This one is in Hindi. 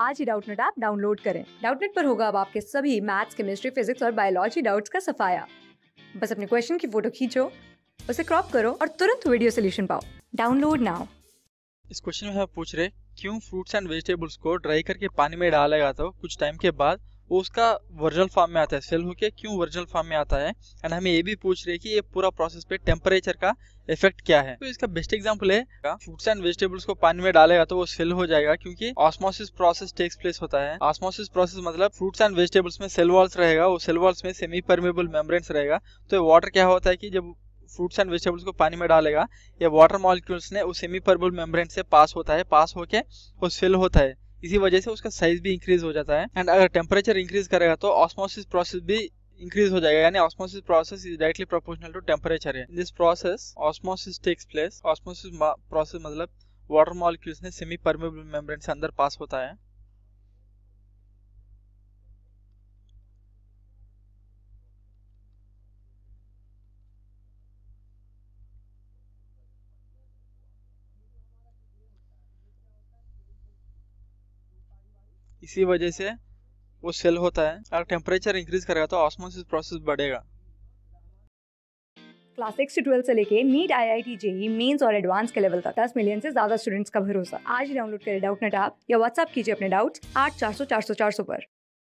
आज ही डाउटनेट ऐप डाउनलोड करें डाउटनेट पर होगा अब आपके सभी मैथ्स केमिस्ट्री फिजिक्स और बायोलॉजी डाउट्स का सफाया बस अपने क्वेश्चन की फोटो खींचो उसे क्रॉप करो और तुरंत वीडियो सोल्यूशन पाओ डाउनलोड नाउ इस क्वेश्चन में आप पूछ रहे क्यों फ्रूट्स एंड वेजिटेबल्स को ड्राई करके पानी में डाला जाता हो कुछ टाइम के बाद वो उसका वर्जनल फॉर्म में आता है सेल होके क्यों वर्जनल फॉर्म में आता है एंड हमें ये भी पूछ रहे हैं कि ये पूरा प्रोसेस पे टेम्परेचर का इफेक्ट क्या है तो इसका बेस्ट एग्जाम्पल है फ्रूट्स एंड वेजिटेबल्स को पानी में डालेगा तो वो सेल हो जाएगा क्योंकि ऑस्मोसिस प्रोसेस टेक्स प्लेस होता है ऑस्मोसिस प्रोसेस मतलब फ्रूट्स एंड वेजिटेबल्स में सेल वॉल्स रहेगा वो सेल वॉल्स में सेमी परमेबल मेम्ब्रेन्स रहेगा तो वाटर क्या होता है कि जब फ्रूट्स एंड वेजिटेबल्स को पानी में डालेगा या वाटर मॉलिक्यूल्स ने उस सेमी परमेबल मेम्ब्रेन से पास होता है पास होके वो सेल होता है इसी वजह से उसका साइज भी इंक्रीज हो जाता है एंड अगर टेम्परेचर इंक्रीज करेगा तो ऑस्मोसिस प्रोसेस भी इंक्रीज हो जाएगा यानी osmosis process is directly proportional to temperature है this process osmosis takes place osmosis process मतलब वाटर मॉलिक्यूल्स ने सेमी परमेबल मेम्ब्रेन से अंदर पास होता है इसी वजह से वो सेल होता है अगर टेम्परेचर इंक्रीज करेगा तो ऑस्मोसिस प्रोसेस बढ़ेगा क्लास सिक्स से ट्वेल्थ से लेके NEET I I T JEE mains और एडवांस के लेवल तक दस मिलियन से ज्यादा स्टूडेंट्स का भरोसा आज डाउनलोड करें डाउट नेट ऐप या व्हाट्सअप कीजिए अपने डाउट्स आठ चार सौ चार सौ चार सौ पर